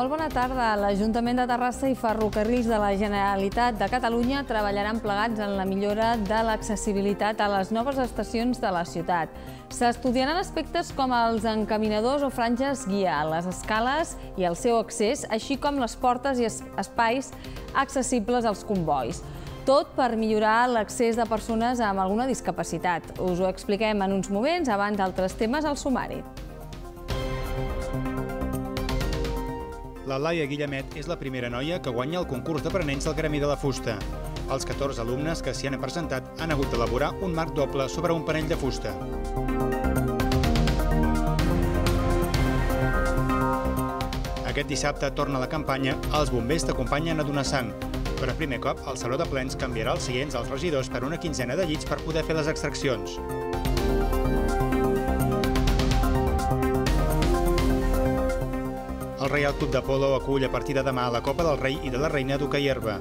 Molt bona tarda. L'Ajuntament de Terrassa i Ferrocarrils de la Generalitat de Catalunya treballaran plegats en la millora de l'accessibilitat a les noves estacions de la ciutat. S'estudiaran aspectes com els encaminadors o franges guia, les escales i el seu accés, així com les portes i espais accessibles als convois. Tot per millorar l'accés de persones amb alguna discapacitat. Us ho expliquem en uns moments, abans d'altres temes al sumari. La Laia Guillemet és la primera noia que guanya el concurs d'aprenents del Gremi de la Fusta. Els 14 alumnes que s'hi han presentat han hagut d'elaborar un marc doble sobre un panell de fusta. Aquest dissabte torna la campanya Els bombers t'acompanyen a donar sang. Per primer cop, el Saló de Plens canviarà els seients als regidors per una quinzena de llits per poder fer les extraccions. El Real Club de Polo acull a partir de demà la Copa del Rei i de la Reina d'Uca i Herba.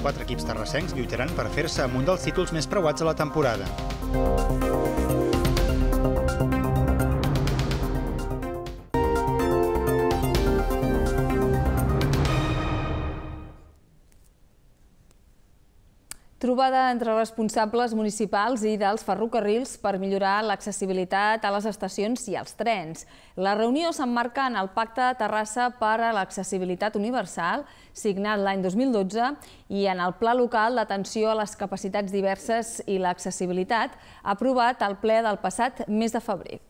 Quatre equips terrassencs lluitaran per fer-se amb un dels títols més preuats de la temporada. trobada entre responsables municipals i dels ferrocarrils per millorar l'accessibilitat a les estacions i als trens. La reunió s'emmarca en el Pacte de Terrassa per a l'accessibilitat universal, signat l'any 2012, i en el Pla Local d'Atenció a les Capacitats Diverses i l'Accessibilitat, aprovat al ple del passat mes de febrer.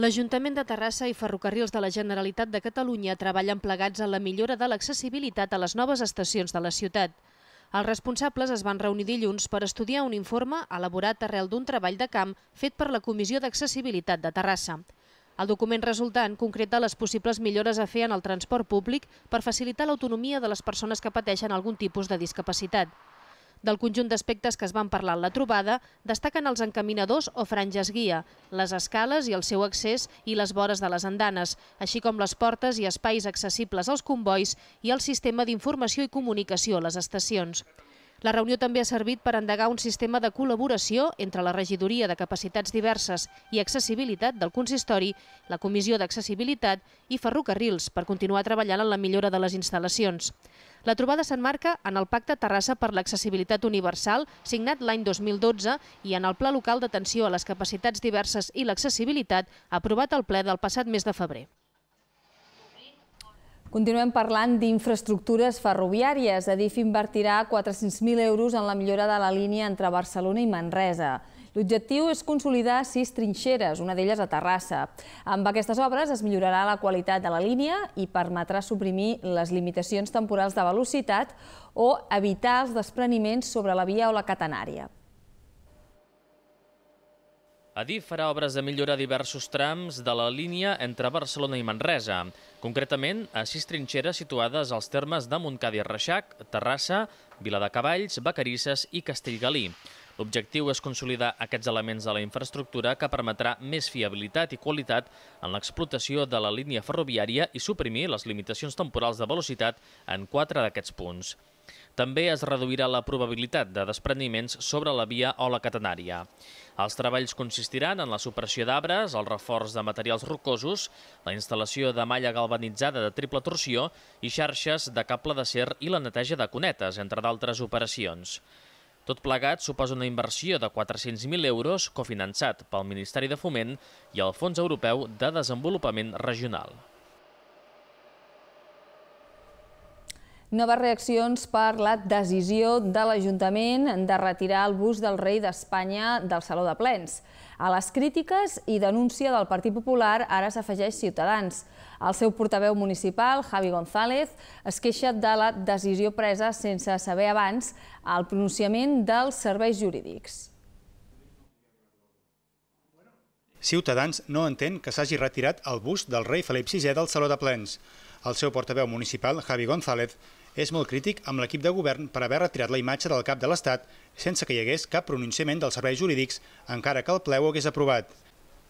L'Ajuntament de Terrassa i Ferrocarrils de la Generalitat de Catalunya treballen plegats en la millora de l'accessibilitat a les noves estacions de la ciutat. Els responsables es van reunir dilluns per estudiar un informe elaborat arrel d'un treball de camp fet per la Comissió d'Accessibilitat de Terrassa. El document resultant concreta les possibles millores a fer en el transport públic per facilitar l'autonomia de les persones que pateixen algun tipus de discapacitat. Del conjunt d'aspectes que es van parlar en la trobada, destaquen els encaminadors o franges guia, les escales i el seu accés i les vores de les andanes, així com les portes i espais accessibles als convois i el sistema d'informació i comunicació a les estacions. La reunió també ha servit per endegar un sistema de col·laboració entre la Regidoria de Capacitats Diverses i Accessibilitat del Consistori, la Comissió d'Accessibilitat i Ferrocarrils per continuar treballant en la millora de les instal·lacions. La trobada s'enmarca en el Pacte Terrassa per l'Accessibilitat Universal, signat l'any 2012, i en el Pla Local d'Atenció a les Capacitats Diverses i l'Accessibilitat, aprovat al ple del passat mes de febrer. Continuem parlant d'infraestructures ferroviàries. Adif invertirà 400.000 euros en la millora de la línia entre Barcelona i Manresa. L'objectiu és consolidar sis trinxeres, una d'elles a Terrassa. Amb aquestes obres es millorarà la qualitat de la línia i permetrà suprimir les limitacions temporals de velocitat o evitar els despreniments sobre la via o la catenària. Adif farà obres de millora a diversos trams de la línia entre Barcelona i Manresa, concretament a sis trinxeres situades als termes de Montcada i Reixac, Terrassa, Viladecavalls, Vacarisses i Castellgalí. L'objectiu és consolidar aquests elements de la infraestructura que permetrà més fiabilitat i qualitat en l'explotació de la línia ferroviària i suprimir les limitacions temporals de velocitat en quatre d'aquests punts. També es reduirà la probabilitat de despreniments sobre la via o la catenària. Els treballs consistiran en la supressió d'arbres, el reforç de materials rocosos, la instal·lació de malla galvanitzada de triple torsió i xarxes de cable d'acer i la neteja de cunetes, entre d'altres operacions. Tot plegat suposa una inversió de 400.000 euros cofinançat pel Ministeri de Foment i el Fons Europeu de Desenvolupament Regional. Noves reaccions per la decisió de l'Ajuntament de retirar el bus del rei d'Espanya del Saló de Plens. A les crítiques i denúncia del Partit Popular ara s'afegeix Ciutadans. El seu portaveu municipal, Javi González, es queixa de la decisió presa sense saber abans el pronunciament dels serveis jurídics. Ciutadans no entén que s'hagi retirat el bus del rei Felip VI del Saló de Plens. El seu portaveu municipal, Javi González, és molt crític amb l'equip de govern per haver retirat la imatge del cap de l'Estat sense que hi hagués cap pronunciament dels serveis jurídics, encara que el ple ho hagués aprovat.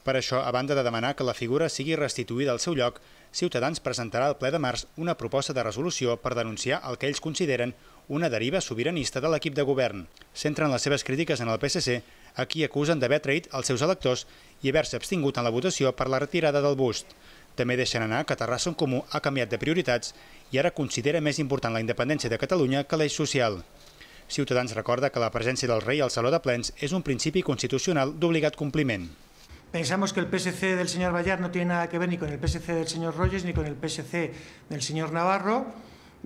Per això, a banda de demanar que la figura sigui restituïda al seu lloc, Ciutadans presentarà al ple de març una proposta de resolució per denunciar el que ells consideren una deriva sobiranista de l'equip de govern. Centren les seves crítiques en el PSC, a qui acusen d'haver traït els seus electors i haver-se abstingut en la votació per la retirada del bust. També deixen anar que Terrassa en Comú ha canviat de prioritats i ara considera més important la independència de Catalunya que l'eix social. Ciutadans recorda que la presència del rei al Saló de Plens és un principi constitucional d'obligat compliment. Pensamos que el PSC del señor Vallar no tiene nada que ver ni con el PSC del señor Rogers ni con el PSC del señor Navarro,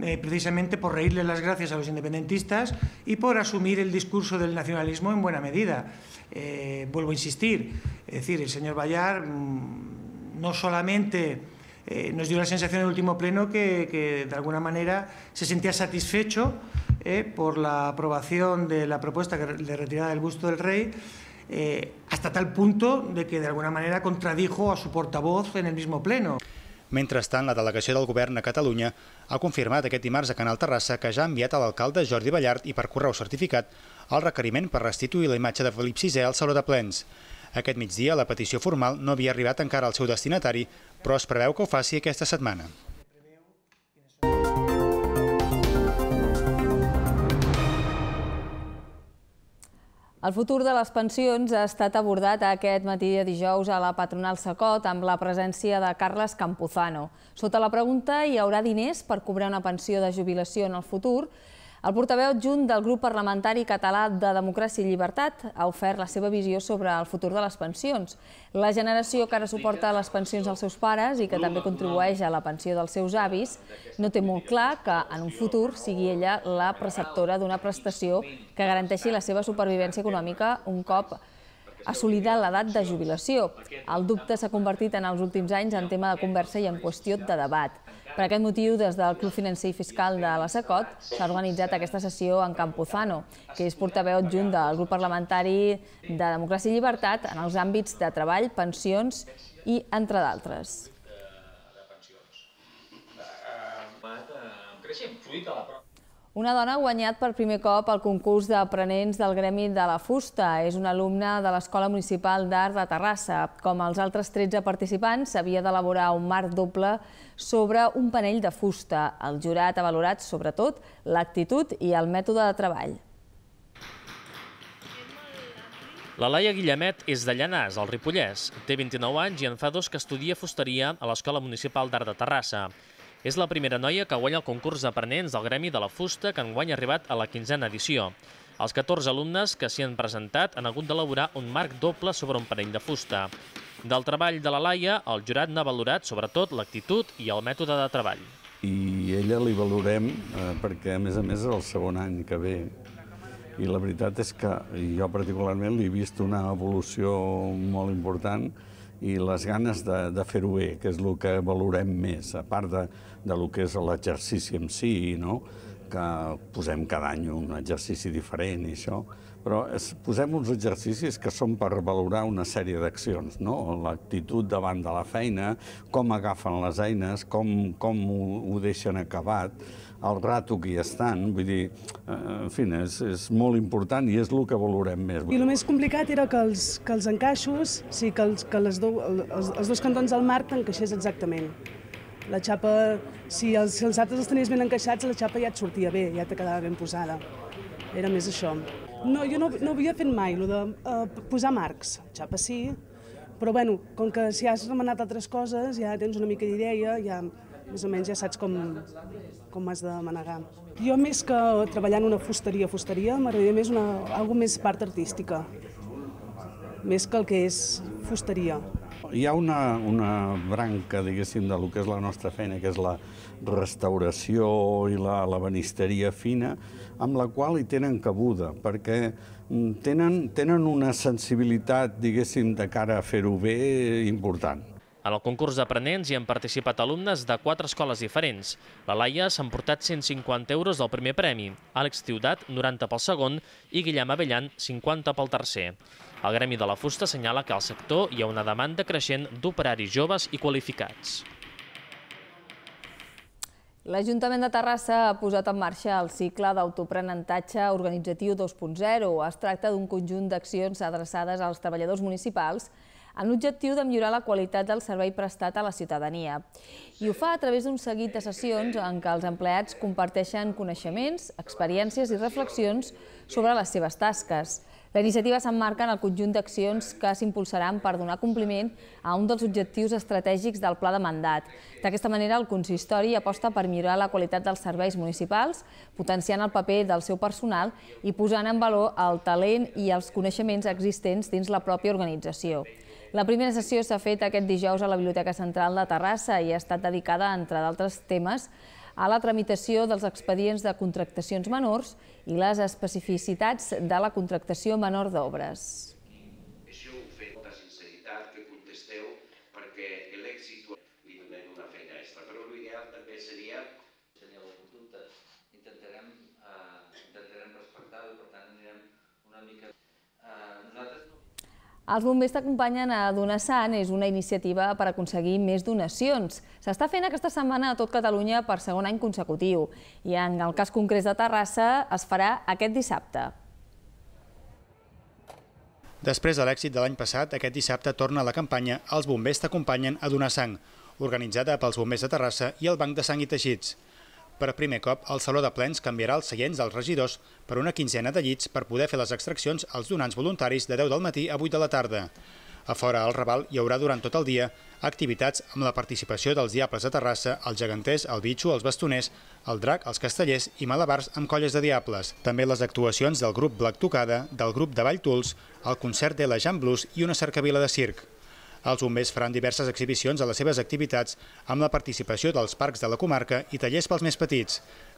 eh, precisamente por reírle las gracias a los independentistas y por asumir el discurso del nacionalismo en buena medida. Eh, vuelvo a insistir, es decir, el señor Vallar... Mmm, no solamente eh, nos dio la sensación en el último pleno que, que de alguna manera se sentía satisfecho eh, por la aprobación de la propuesta de retirada del busto del rey, eh, hasta tal punto de que de alguna manera contradijo a su portavoz en el mismo pleno. Mentrestant, la delegació del govern a Catalunya ha confirmat aquest dimarts a Canal Terrassa que ja ha enviat a l'alcalde Jordi Ballart i per correu certificat el requeriment per restituir la imatge de Felip VI al saló de plens. Aquest migdia la petició formal no havia arribat encara al seu destinatari, però es preveu que ho faci aquesta setmana. El futur de les pensions ha estat abordat aquest matí de dijous a la patronal Sacot amb la presència de Carles Campuzano. Sota la pregunta, hi haurà diners per cobrar una pensió de jubilació en el futur? El portaveu adjunt del grup parlamentari català de Democràcia i Llibertat ha ofert la seva visió sobre el futur de les pensions. La generació que ara suporta les pensions dels seus pares i que també contribueix a la pensió dels seus avis no té molt clar que en un futur sigui ella la preceptora d'una prestació que garanteixi la seva supervivència econòmica un cop assolida l'edat de jubilació. El dubte s'ha convertit en els últims anys en tema de conversa i en qüestió de debat. Per aquest motiu, des del Club Financer i Fiscal de la SACOT s'ha organitzat aquesta sessió en Campuzano, que és portaveu adjunt del grup parlamentari de Democràcia i Llibertat en els àmbits de treball, pensions i entre d'altres. Eh, eh, creixem fruit a la prova una dona ha guanyat per primer cop el concurs d'aprenents del Gremi de la Fusta. És una alumna de l'Escola Municipal d'Art de Terrassa. Com els altres 13 participants, s'havia d'elaborar un marc doble sobre un panell de fusta. El jurat ha valorat, sobretot, l'actitud i el mètode de treball. La Laia Guillemet és de Llanàs, al Ripollès. Té 29 anys i en fa dos que estudia fusteria a l'Escola Municipal d'Art de Terrassa. És la primera noia que guanya el concurs d'aprenents del Gremi de la Fusta que enguany ha arribat a la quinzena edició. Els 14 alumnes que s'hi han presentat han hagut d'elaborar un marc doble sobre un parell de fusta. Del treball de la Laia, el jurat n'ha valorat sobretot l'actitud i el mètode de treball. I ella li valorem eh, perquè, a més a més, és el segon any que ve. I la veritat és que jo particularment li he vist una evolució molt important i les ganes de, de fer-ho bé, que és el que valorem més, a part de, de lo que és l'exercici en si, no? que posem cada any un exercici diferent i això, però es, posem uns exercicis que són per valorar una sèrie d'accions, no? l'actitud davant de la feina, com agafen les eines, com, com ho, ho deixen acabat, el rato que hi estan, vull dir, eh, en fi, és, és molt important i és el que valorem més. I el més complicat era que els, que els encaixos, sí, que, els, que les do, els, els dos cantons del marc t'encaixés exactament. La xapa, si els, si els altres els tenies ben encaixats, la xapa ja et sortia bé, ja te quedava ben posada. Era més això. No, jo no, no havia fet mai, lo de uh, posar marcs, xapa sí, però bueno, com que si has remenat altres coses ja tens una mica d'idea, ja més o menys ja saps com, com has de manegar. Jo més que treballar en una fusteria, fusteria, m'agradaria més una, alguna més part artística, més que el que és fusteria. Hi ha una, una branca, diguéssim, del que és la nostra feina, que és la restauració i la labanisteria fina, amb la qual hi tenen cabuda, perquè mm, tenen, tenen una sensibilitat, diguéssim, de cara a fer-ho bé important. En el concurs d'aprenents hi han participat alumnes de quatre escoles diferents. La Laia s'ha emportat 150 euros del primer premi, Àlex Ciudat 90 pel segon i Guillem Avellan 50 pel tercer. El Gremi de la Fusta assenyala que al sector hi ha una demanda creixent d'operaris joves i qualificats. L'Ajuntament de Terrassa ha posat en marxa el cicle d'autoprenentatge organitzatiu 2.0. Es tracta d'un conjunt d'accions adreçades als treballadors municipals amb l'objectiu de millorar la qualitat del servei prestat a la ciutadania. I ho fa a través d'un seguit de sessions en què els empleats comparteixen coneixements, experiències i reflexions sobre les seves tasques. La iniciativa s'emmarca en el conjunt d'accions que s'impulsaran per donar compliment a un dels objectius estratègics del pla de mandat. D'aquesta manera, el consistori aposta per millorar la qualitat dels serveis municipals, potenciant el paper del seu personal i posant en valor el talent i els coneixements existents dins la pròpia organització. La primera sessió s'ha fet aquest dijous a la Biblioteca Central de Terrassa i ha estat dedicada, entre d'altres temes, a la tramitació dels expedients de contractacions menors i les especificitats de la contractació menor d'obres. Els bombers t'acompanyen a Donar Sant és una iniciativa per aconseguir més donacions. S'està fent aquesta setmana a tot Catalunya per segon any consecutiu i en el cas concret de Terrassa es farà aquest dissabte. Després de l'èxit de l'any passat, aquest dissabte torna la campanya Els bombers t'acompanyen a donar sang, organitzada pels bombers de Terrassa i el Banc de Sang i Teixits. Per primer cop, el Saló de Plens canviarà els seients dels regidors per una quinzena de llits per poder fer les extraccions als donants voluntaris de 10 del matí a 8 de la tarda. A fora, al Raval, hi haurà durant tot el dia activitats amb la participació dels Diables de Terrassa, els Geganters, el Bitxo, els Bastoners, el Drac, els Castellers i Malabars amb colles de Diables. També les actuacions del grup Black Tocada, del grup de Valltuls, el concert de la Jan Blues i una cercavila de circ. Els bombers faran diverses exhibicions a les seves activitats amb la participació dels parcs de la comarca i tallers pels més petits.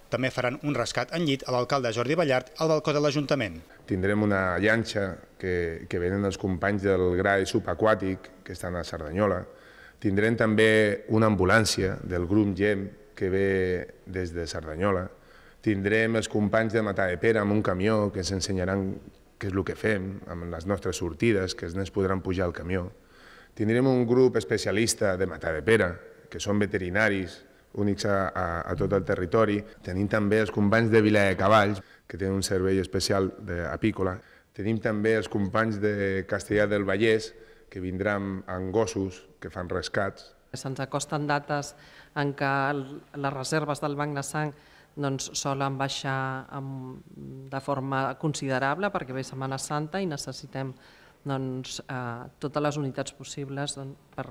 També faran un rescat en llit a l'alcalde Jordi Ballart al balcó de l'Ajuntament. Tindrem una llanxa que, que venen els companys del GRAE subaquàtic, que estan a Cerdanyola. Tindrem també una ambulància del grup GEM, que ve des de Cerdanyola. Tindrem els companys de Matà de Pere amb un camió que ens ensenyaran què és el que fem, amb les nostres sortides, que els nens podran pujar al camió. Tindrem un grup especialista de de pera, que són veterinaris únics a, a, a tot el territori. Tenim també els companys de Vila de Cavalls, que tenen un servei especial d'apícola. Tenim també els companys de Castellà del Vallès, que vindran amb gossos que fan rescats. Se'ns acosten dates en què les reserves del banc de sang doncs, solen baixar amb, de forma considerable perquè ve Setmana Santa i necessitem doncs, eh, totes les unitats possibles doncs, per,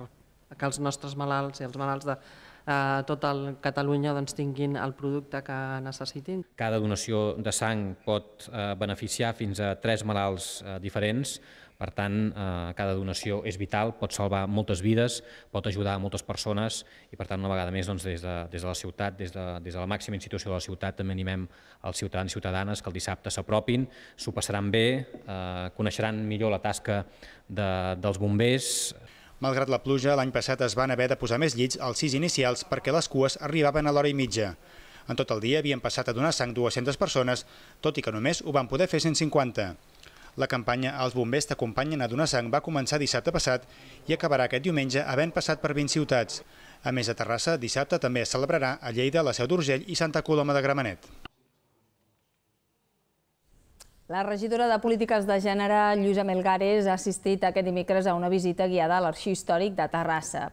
que els nostres malalts i els malalts de Eh, tot el Catalunya doncs, tinguin el producte que necessitin. Cada donació de sang pot eh, beneficiar fins a tres malalts eh, diferents, per tant, cada donació és vital, pot salvar moltes vides, pot ajudar a moltes persones i, per tant, una vegada més, doncs, des, de, des de la ciutat, des de, des de la màxima institució de la ciutat, també animem els ciutadans i ciutadanes que el dissabte s'apropin, s'ho passaran bé, eh, coneixeran millor la tasca de, dels bombers, Malgrat la pluja, l'any passat es van haver de posar més llits als sis inicials perquè les cues arribaven a l'hora i mitja. En tot el dia havien passat a donar sang 200 persones, tot i que només ho van poder fer 150. La campanya Els bombers t'acompanyen a donar sang va començar dissabte passat i acabarà aquest diumenge havent passat per 20 ciutats. A més, de Terrassa, dissabte també es celebrarà a Lleida, la Seu d'Urgell i Santa Coloma de Gramenet. La regidora de Polítiques de Gènere, Lluïsa Melgares, ha assistit aquest dimecres a una visita guiada a l'Arxiu Històric de Terrassa.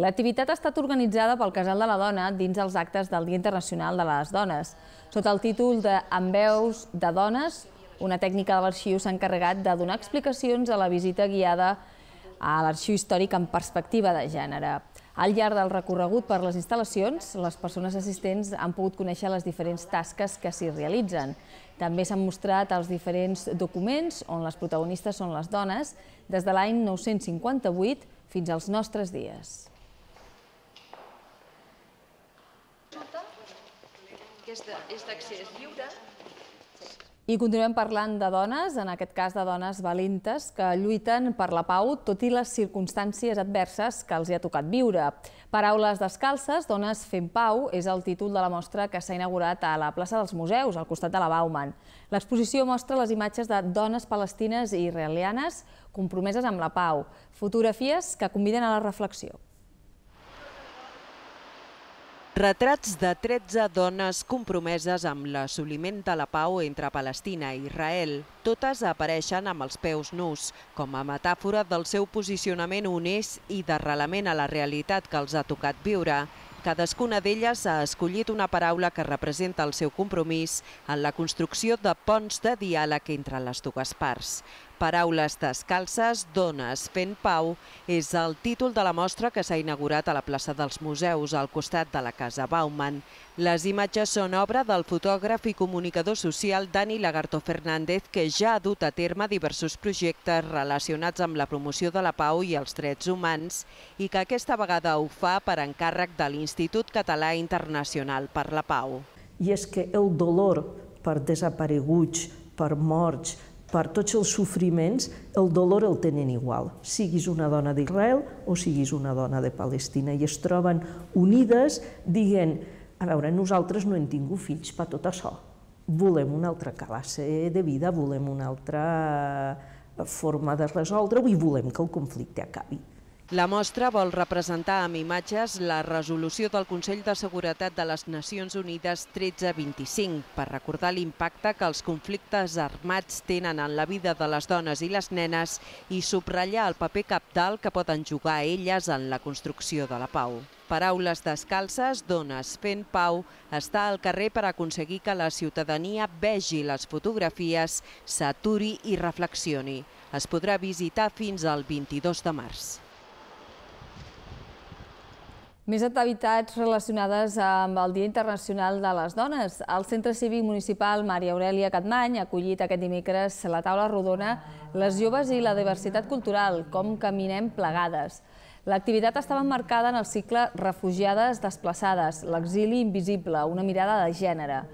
L'activitat ha estat organitzada pel Casal de la Dona dins els actes del Dia Internacional de les Dones, sota el títol de En veus de dones, una tècnica de l'arxiu s'ha encarregat de donar explicacions a la visita guiada a l'Arxiu Històric en perspectiva de gènere. Al llarg del recorregut per les instal·lacions, les persones assistents han pogut conèixer les diferents tasques que s'hi realitzen. També s'han mostrat els diferents documents on les protagonistes són les dones des de l'any 958 fins als nostres dies. És d'accés lliure. I continuem parlant de dones, en aquest cas de dones valentes, que lluiten per la pau tot i les circumstàncies adverses que els hi ha tocat viure. Paraules descalces, dones fent pau, és el títol de la mostra que s'ha inaugurat a la plaça dels Museus, al costat de la Bauman. L'exposició mostra les imatges de dones palestines i israelianes compromeses amb la pau, fotografies que conviden a la reflexió. Retrats de 13 dones compromeses amb l'assoliment de la pau entre Palestina i Israel. Totes apareixen amb els peus nus, com a metàfora del seu posicionament unís i d'arrelament a la realitat que els ha tocat viure. Cadascuna d'elles ha escollit una paraula que representa el seu compromís en la construcció de ponts de diàleg entre les dues parts. Paraules descalces, dones fent pau és el títol de la mostra que s'ha inaugurat a la plaça dels Museus, al costat de la Casa Bauman. Les imatges són obra del fotògraf i comunicador social Dani Lagarto Fernández, que ja ha dut a terme diversos projectes relacionats amb la promoció de la pau i els drets humans i que aquesta vegada ho fa per encàrrec de l'Institut Català Internacional per la Pau. I és que el dolor per desapareguts, per morts, per tots els sofriments, el dolor el tenen igual, siguis una dona d'Israel o siguis una dona de Palestina, i es troben unides dient, a veure, nosaltres no hem tingut fills per tot això, volem una altra classe de vida, volem una altra eh, forma de resoldre-ho i volem que el conflicte acabi. La mostra vol representar amb imatges la resolució del Consell de Seguretat de les Nacions Unides 1325 per recordar l'impacte que els conflictes armats tenen en la vida de les dones i les nenes i subratllar el paper capdalt que poden jugar elles en la construcció de la pau. Paraules descalces, dones fent pau, està al carrer per aconseguir que la ciutadania vegi les fotografies, s'aturi i reflexioni. Es podrà visitar fins al 22 de març. Més activitats relacionades amb el Dia Internacional de les Dones. El Centre Cívic Municipal Maria Aurelia Catmany ha acollit aquest dimecres la taula rodona Les joves i la diversitat cultural, com caminem plegades. L'activitat estava marcada en el cicle Refugiades desplaçades, l'exili invisible, una mirada de gènere.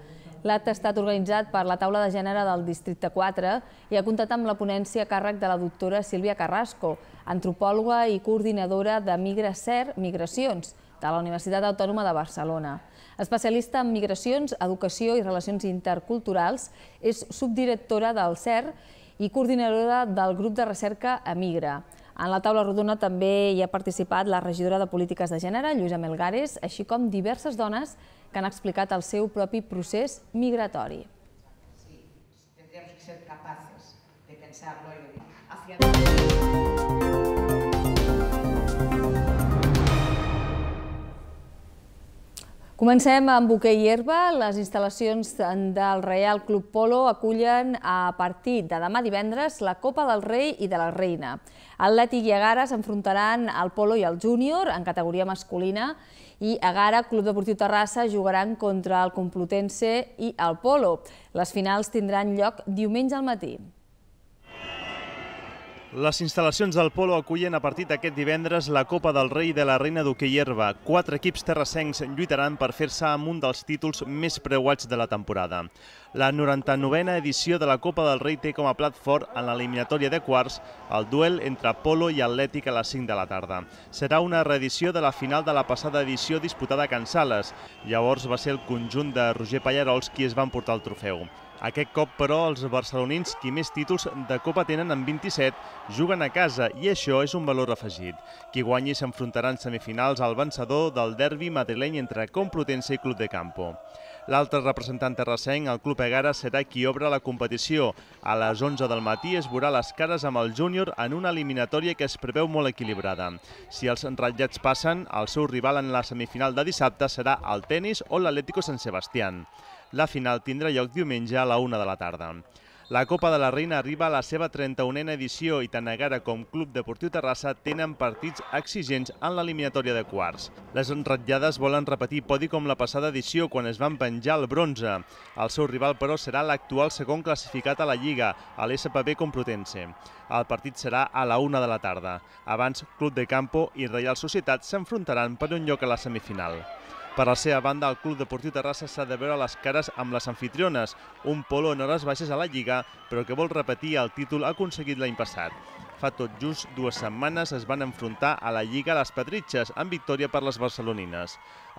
L'acte ha estat organitzat per la taula de gènere del Districte 4 i ha comptat amb la ponència a càrrec de la doctora Sílvia Carrasco, antropòloga i coordinadora de Migracer Migracions, de la Universitat Autònoma de Barcelona. Especialista en migracions, educació i relacions interculturals, és subdirectora del CER i coordinadora del grup de recerca Emigra. En la taula rodona també hi ha participat la regidora de Polítiques de Gènere, Lluïsa Melgares, així com diverses dones que han explicat el seu propi procés migratori. Sí, tendríem que ser capaces de pensar-lo i de dir... Comencem amb hoquei i herba. Les instal·lacions del Real Club Polo acullen a partir de demà divendres la Copa del Rei i de la Reina. Atleti i Agara s'enfrontaran al Polo i al Júnior en categoria masculina i Agara, Club Deportiu Terrassa, jugaran contra el Complutense i el Polo. Les finals tindran lloc diumenge al matí. Les instal·lacions del Polo acullen a partir d'aquest divendres la Copa del Rei de la Reina d'Hockey Herba. Quatre equips terrassencs lluitaran per fer-se amb un dels títols més preuats de la temporada. La 99a edició de la Copa del Rei té com a plat fort en l'eliminatòria de quarts el duel entre Polo i Atlètic a les 5 de la tarda. Serà una reedició de la final de la passada edició disputada a Can Sales. Llavors va ser el conjunt de Roger Pallarols qui es va emportar el trofeu. Aquest cop, però, els barcelonins, qui més títols de Copa tenen amb 27, juguen a casa i això és un valor afegit. Qui guanyi s'enfrontarà en semifinals al vencedor del derbi madrileny entre Complutense i Club de Campo. L'altre representant terrasseny, el Club Egara, serà qui obre la competició. A les 11 del matí es veurà les cares amb el júnior en una eliminatòria que es preveu molt equilibrada. Si els ratllats passen, el seu rival en la semifinal de dissabte serà el tennis o l'Atlético San Sebastián. La final tindrà lloc diumenge a la 1 de la tarda. La Copa de la Reina arriba a la seva 31a edició i tant Negara com Club Deportiu Terrassa tenen partits exigents en l'eliminatòria de quarts. Les ratllades volen repetir podi com la passada edició quan es van penjar el bronze. El seu rival, però, serà l'actual segon classificat a la Lliga, a l'SPB Complutense. El partit serà a la 1 de la tarda. Abans, Club de Campo i Reial Societat s'enfrontaran per un lloc a la semifinal. Per la seva banda, el Club Deportiu Terrassa s'ha de veure les cares amb les anfitriones, un polo en hores baixes a la Lliga, però que vol repetir el títol aconseguit l'any passat. Fa tot just dues setmanes es van enfrontar a la Lliga a les Patritxes, amb victòria per les barcelonines.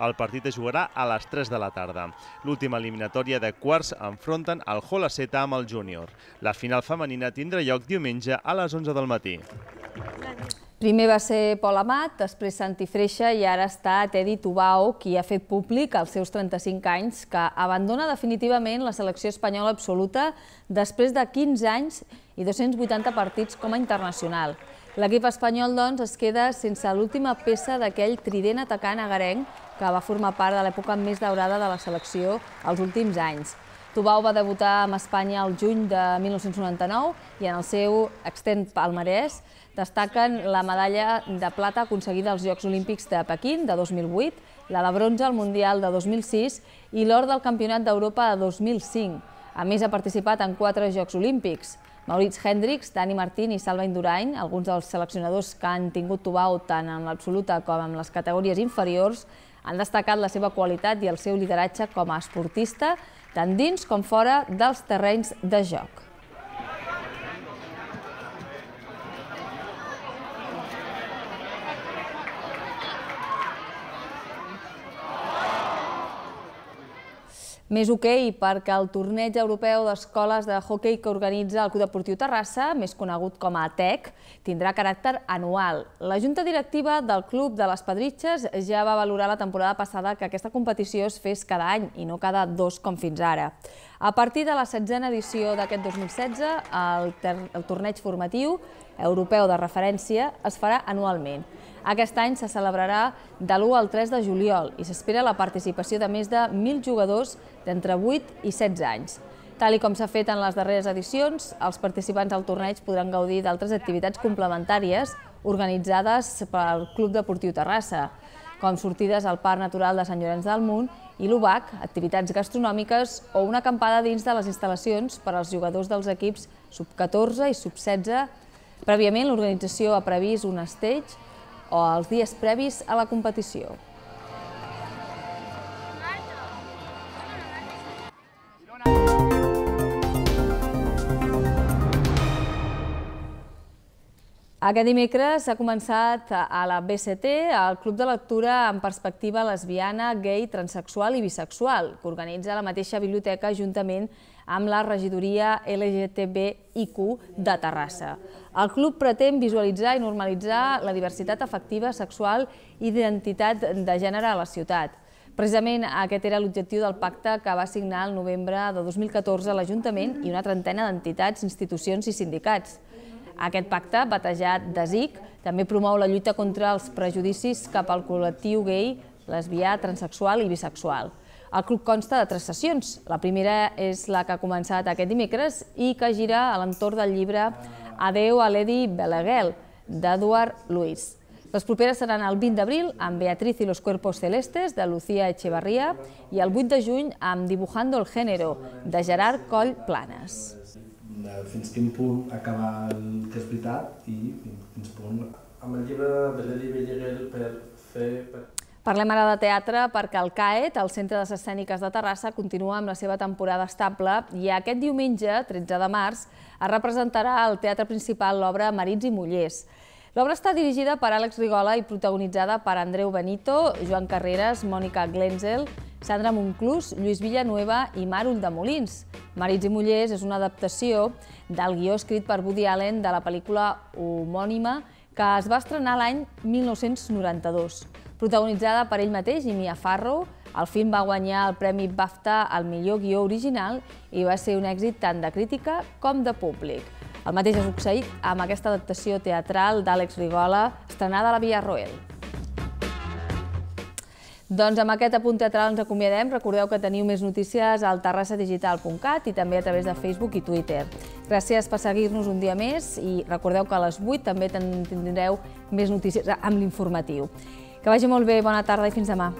El partit es jugarà a les 3 de la tarda. L'última eliminatòria de quarts enfronten el Holaceta amb el júnior. La final femenina tindrà lloc diumenge a les 11 del matí. Primer va ser Pol Amat, després Santi Freixa i ara està Teddy Tubau, qui ha fet públic als seus 35 anys, que abandona definitivament la selecció espanyola absoluta després de 15 anys i 280 partits com a internacional. L'equip espanyol, doncs, es queda sense l'última peça d'aquell trident atacant agarenc que va formar part de l'època més daurada de la selecció els últims anys. Tubau va debutar amb Espanya el juny de 1999 i en el seu extent palmarès destaquen la medalla de plata aconseguida als Jocs Olímpics de Pequín de 2008, la de bronze al Mundial de 2006 i l'or del Campionat d'Europa de 2005. A més, ha participat en quatre Jocs Olímpics. Maurits Hendricks, Dani Martín i Salva Indurain, alguns dels seleccionadors que han tingut Tubau tant en l'absoluta com en les categories inferiors, han destacat la seva qualitat i el seu lideratge com a esportista, tant dins com fora dels terrenys de joc. Més hoquei perquè el torneig europeu d'escoles de hoquei que organitza el Club Deportiu Terrassa, més conegut com a TEC, tindrà caràcter anual. La junta directiva del Club de les Pedritxes ja va valorar la temporada passada que aquesta competició es fes cada any i no cada dos com fins ara. A partir de la setzena edició d'aquest 2016, el torneig formatiu europeu de referència es farà anualment. Aquest any se celebrarà de l'1 al 3 de juliol i s'espera la participació de més de 1.000 jugadors d'entre 8 i 16 anys. Tal com s'ha fet en les darreres edicions, els participants al torneig podran gaudir d'altres activitats complementàries organitzades pel Club Deportiu Terrassa, com sortides al Parc Natural de Sant Llorenç del Munt i l'UBAC, activitats gastronòmiques o una acampada dins de les instal·lacions per als jugadors dels equips sub-14 i sub-16 Prèviament, l'organització ha previst un stage o els dies previs a la competició. Aquest dimecres s'ha començat a la BCT, el Club de Lectura amb perspectiva lesbiana, gay, transexual i bisexual, que organitza la mateixa biblioteca juntament amb amb la regidoria LGTBIQ de Terrassa. El club pretén visualitzar i normalitzar la diversitat afectiva, sexual i identitat de gènere a la ciutat. Precisament aquest era l'objectiu del pacte que va signar el novembre de 2014 l'Ajuntament i una trentena d'entitats, institucions i sindicats. Aquest pacte, batejat DESIC, també promou la lluita contra els prejudicis cap al col·lectiu gay, lesbià, transexual i bisexual. El club consta de tres sessions. La primera és la que ha començat aquest dimecres i que gira a l'entorn del llibre Adeu a l'Edi Beleguel, d'Eduard Luis. Les properes seran el 20 d'abril amb Beatriz i los cuerpos celestes, de Lucía Echevarría, i el 8 de juny amb Dibujando el género, de Gerard Coll Planes. Eh, fins quin punt acaba el que és veritat i fins quin punt... Amb el llibre de l'Edi Belleguer per fer... Per... Parlem ara de teatre perquè el CAET, el Centre de les Escèniques de Terrassa, continua amb la seva temporada estable i aquest diumenge, 13 de març, es representarà al Teatre Principal l'obra Marits i Mollers. L'obra està dirigida per Àlex Rigola i protagonitzada per Andreu Benito, Joan Carreras, Mònica Glenzel, Sandra Monclús, Lluís Villanueva i Mar Ulldemolins. Marits i Mollers és una adaptació del guió escrit per Woody Allen de la pel·lícula homònima que es va estrenar l'any 1992. Protagonitzada per ell mateix i Mia Farrow, el film va guanyar el Premi BAFTA al millor guió original i va ser un èxit tant de crítica com de públic. El mateix ha succeït amb aquesta adaptació teatral d'Àlex Rigola, estrenada a la Via Roel. Doncs amb aquest apunt teatral ens acomiadem. Recordeu que teniu més notícies al terrassadigital.cat i també a través de Facebook i Twitter. Gràcies per seguir-nos un dia més i recordeu que a les 8 també tindreu més notícies amb l'informatiu. Que vagi molt bé, bona tarda i fins demà.